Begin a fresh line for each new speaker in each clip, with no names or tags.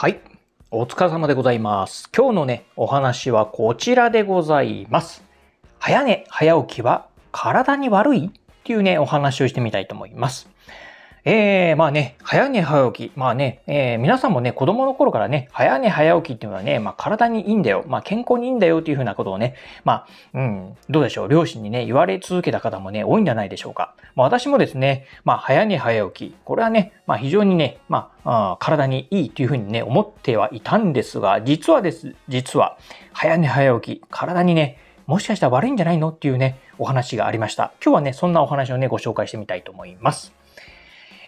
はい。お疲れ様でございます。今日のね、お話はこちらでございます。早寝、早起きは体に悪いっていうね、お話をしてみたいと思います。えー、まあね、早寝早起き。まあね、えー、皆さんもね、子供の頃からね、早寝早起きっていうのはね、まあ体にいいんだよ。まあ健康にいいんだよっていうふうなことをね、まあ、うん、どうでしょう。両親にね、言われ続けた方もね、多いんじゃないでしょうか。まあ私もですね、まあ早寝早起き。これはね、まあ非常にね、まあ、あ体にいいっていうふうにね、思ってはいたんですが、実はです、実は、早寝早起き、体にね、もしかしたら悪いんじゃないのっていうね、お話がありました。今日はね、そんなお話をね、ご紹介してみたいと思います。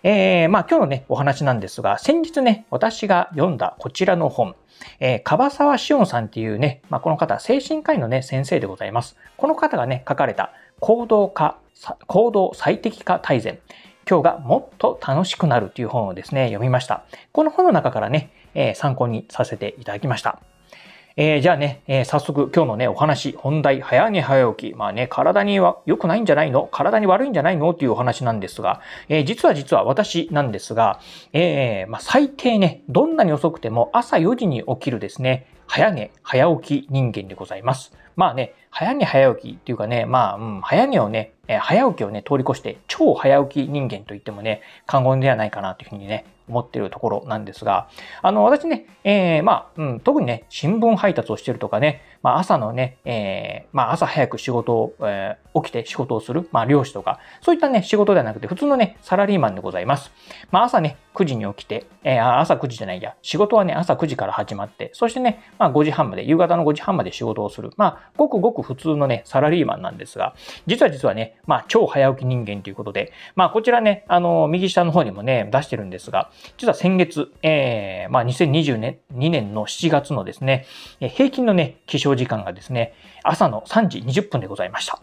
えー、まあ今日のね、お話なんですが、先日ね、私が読んだこちらの本、えー、樺沢志音さんっていうね、まあこの方、精神科医のね、先生でございます。この方がね、書かれた行動化、行動最適化大全。今日がもっと楽しくなるという本をですね、読みました。この本の中からね、えー、参考にさせていただきました。えー、じゃあね、えー、早速今日のね、お話、本題、早寝早起き。まあね、体には良くないんじゃないの体に悪いんじゃないのっていうお話なんですが、えー、実は実は私なんですが、えまあ、最低ね、どんなに遅くても朝4時に起きるですね、早寝早起き人間でございます。まあね、早寝早起きっていうかね、まあ、うん、早寝をね、え早起きをね、通り越して、超早起き人間と言ってもね、過言ではないかなというふうにね、思ってるところなんですが、あの、私ね、えー、まあ、うん、特にね、新聞配達をしてるとかね、まあ、朝のね、えー、まあ、朝早く仕事を、えー、起きて仕事をする、まあ、漁師とか、そういったね、仕事ではなくて、普通のね、サラリーマンでございます。まあ、朝ね、9時に起きて、えー、朝9時じゃないや、仕事はね、朝9時から始まって、そしてね、まあ、5時半まで、夕方の5時半まで仕事をする、まあ、ごくごく普通のね、サラリーマンなんですが、実は実はね、まあ、超早起き人間ということで、まあ、こちらね、あの、右下の方にもね、出してるんですが、実は先月、えー、まあ、2022年 ,2 年の7月のですね、平均のね、起床時間がですね、朝の3時20分でございました。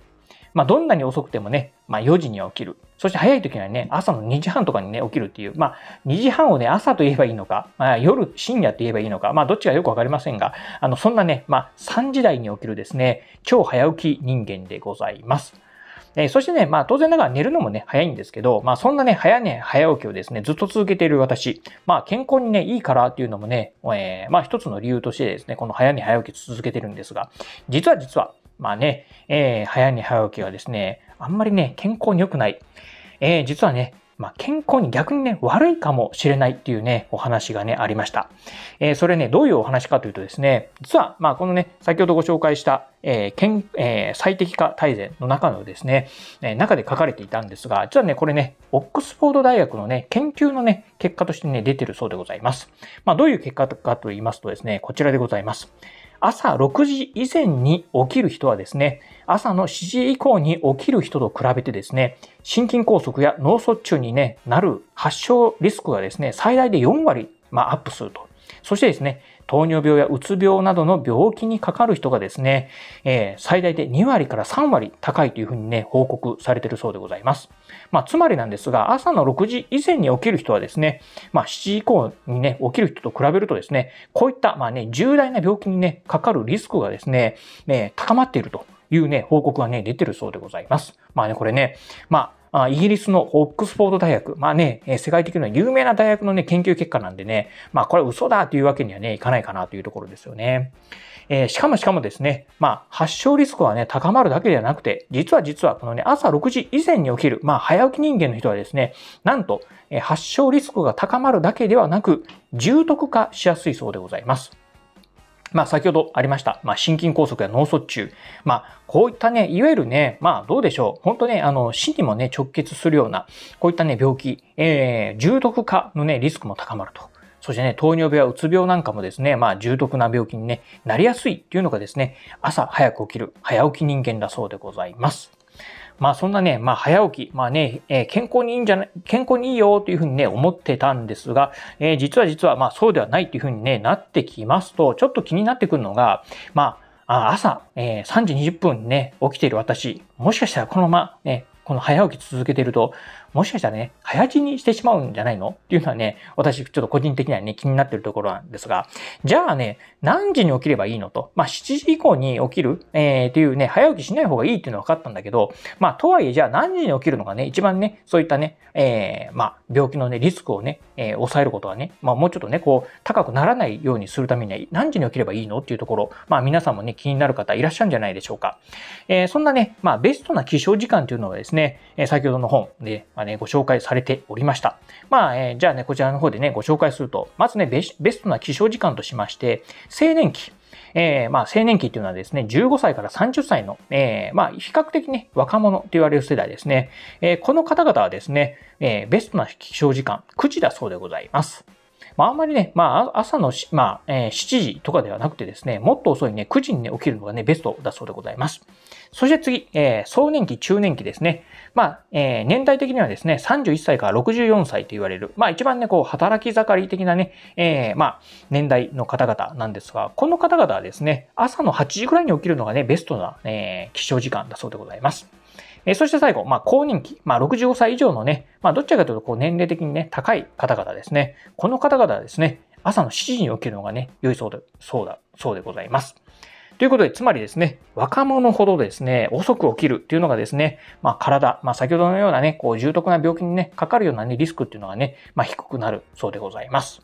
まあ、どんなに遅くてもね、まあ、4時には起きる。そして早い時にはね、朝の2時半とかにね、起きるっていう。まあ、2時半をね、朝と言えばいいのか、まあ、夜、深夜と言えばいいのか、まあ、どっちかよくわかりませんが、あの、そんなね、まあ、3時台に起きるですね、超早起き人間でございます。えー、そしてね、まあ当然ながら寝るのもね、早いんですけど、まあそんなね、早寝、早起きをですね、ずっと続けている私、まあ健康にね、いいからっていうのもね、えー、まあ一つの理由としてですね、この早寝、早起き続けてるんですが、実は実は、まあね、えー、早寝、早起きはですね、あんまりね、健康に良くない。えー、実はね、まあ、健康に逆にね、悪いかもしれないっていうね、お話がね、ありました。えー、それね、どういうお話かというとですね、実は、まあ、このね、先ほどご紹介した、えー健えー、最適化大全の中のですね、えー、中で書かれていたんですが、実はね、これね、オックスフォード大学のね、研究のね、結果としてね、出てるそうでございます。まあ、どういう結果かと言いますとですね、こちらでございます。朝6時以前に起きる人はですね、朝の7時以降に起きる人と比べてですね、心筋梗塞や脳卒中に、なる発症リスクがですね、最大で4割、まあ、アップするとそしてですね、糖尿病やうつ病などの病気にかかる人がですね、えー、最大で2割から3割高いというふうにね、報告されているそうでございます。まあ、つまりなんですが、朝の6時以前に起きる人はですね、まあ、7時以降にね、起きる人と比べるとですね、こういった、まあね、重大な病気にね、かかるリスクがですね、ね高まっているというね、報告がね、出てるそうでございます。まあね、これね、まあ、イギリスのオックスフォード大学、まあね、世界的な有名な大学のね、研究結果なんでね、まあこれ嘘だというわけにはね、いかないかなというところですよね。えー、しかもしかもですね、まあ、発症リスクはね、高まるだけではなくて、実は実はこのね、朝6時以前に起きる、まあ、早起き人間の人はですね、なんと、えー、発症リスクが高まるだけではなく、重篤化しやすいそうでございます。まあ先ほどありました、まあ、心筋梗塞や脳卒中、まあこういったね、いわゆるね、まあどうでしょう、本当ね、あの死にもね、直結するような、こういったね、病気、えー、重篤化のね、リスクも高まると。そしてね、糖尿病やうつ病なんかもですね、まあ重篤な病気に、ね、なりやすいっていうのがですね、朝早く起きる早起き人間だそうでございます。まあそんなね、まあ早起き、まあね、えー、健康にいいんじゃない、健康にいいよというふうにね、思ってたんですが、えー、実は実はまあそうではないというふうにね、なってきますと、ちょっと気になってくるのが、まあ、朝、えー、3時20分ね、起きている私、もしかしたらこのまま、ね、この早起き続けてると、もしかしたらね、早死にしてしまうんじゃないのっていうのはね、私ちょっと個人的にはね、気になってるところなんですが、じゃあね、何時に起きればいいのと、まあ7時以降に起きる、えー、っていうね、早起きしない方がいいっていうのは分かったんだけど、まあとはいえじゃあ何時に起きるのがね、一番ね、そういったね、えー、まあ病気のね、リスクをね、えー、抑えることはね、まあもうちょっとね、こう、高くならないようにするためには何時に起きればいいのっていうところ、まあ皆さんもね、気になる方いらっしゃるんじゃないでしょうか。えー、そんなね、まあベストな起床時間というのはですね、ね、え先ほどの本で、まあ、ね、ご紹介されておりました。まあ、えー、じゃあね、こちらの方でね、ご紹介すると、まずね、ベストな起床時間としまして、青年期。えー、まあ、青年期っていうのはですね、15歳から30歳の、えー、まあ、比較的ね、若者と言われる世代ですね。えこの方々はですね、えベストな起床時間、9時だそうでございます。まあ、あんまりね、まあ、朝のまあ、えー、7時とかではなくてですね、もっと遅いね、9時にね、起きるのがね、ベストだそうでございます。そして次、えー、壮年期、中年期ですね。まあ、えー、年代的にはですね、31歳から64歳と言われる、まあ一番ね、こう、働き盛り的なね、えー、まあ、年代の方々なんですが、この方々はですね、朝の8時くらいに起きるのがね、ベストな、えー、起床時間だそうでございます。えそして最後、まあ、高認期、まあ、65歳以上のね、まあ、どちかというと、こう、年齢的にね、高い方々ですね。この方々はですね、朝の7時に起きるのがね、良いそうで、そうだ、そうでございます。ということで、つまりですね、若者ほどですね、遅く起きるっていうのがですね、まあ体、まあ先ほどのようなね、こう重篤な病気にね、かかるようなね、リスクっていうのがね、まあ低くなるそうでございます。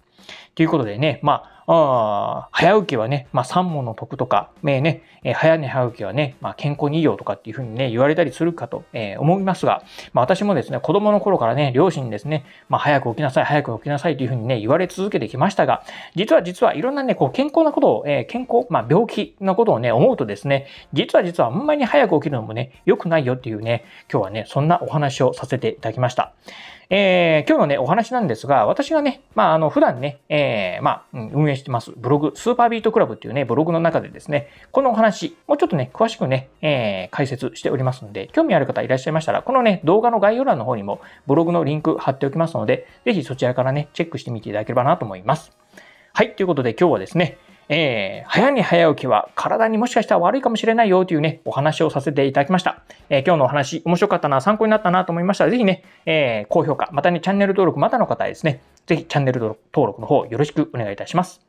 ということでね、まあ、あ早起きはね、まあ、三問の得とか、えー、ね、早寝早起きはね、まあ、健康にいいよとかっていうふうにね、言われたりするかと、えー、思いますが、まあ、私もですね、子供の頃からね、両親にですね、まあ、早く起きなさい、早く起きなさいというふうにね、言われ続けてきましたが、実は実はいろんなね、こう、健康なことを、えー、健康、まあ、病気のことをね、思うとですね、実は実はあんまり早く起きるのもね、良くないよっていうね、今日はね、そんなお話をさせていただきました。えー、今日のね、お話なんですが、私がね、まあ、あの、普段ね、えー、まあ、運営してます、ブログ、スーパービートクラブっていうね、ブログの中でですね、このお話、もうちょっとね、詳しくね、えー、解説しておりますので、興味ある方いらっしゃいましたら、このね、動画の概要欄の方にも、ブログのリンク貼っておきますので、ぜひそちらからね、チェックしてみていただければなと思います。はい、ということで今日はですね、えー、早寝早起きは体にもしかしたら悪いかもしれないよというね、お話をさせていただきました。えー、今日のお話、面白かったな、参考になったなと思いましたら、ぜひね、えー、高評価、またね、チャンネル登録まだの方ですね、ぜひチャンネル登録の方よろしくお願いいたします。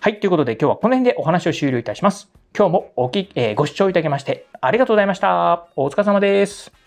はい、ということで今日はこの辺でお話を終了いたします。今日もおき、えご視聴いただきましてありがとうございました。お疲れ様です。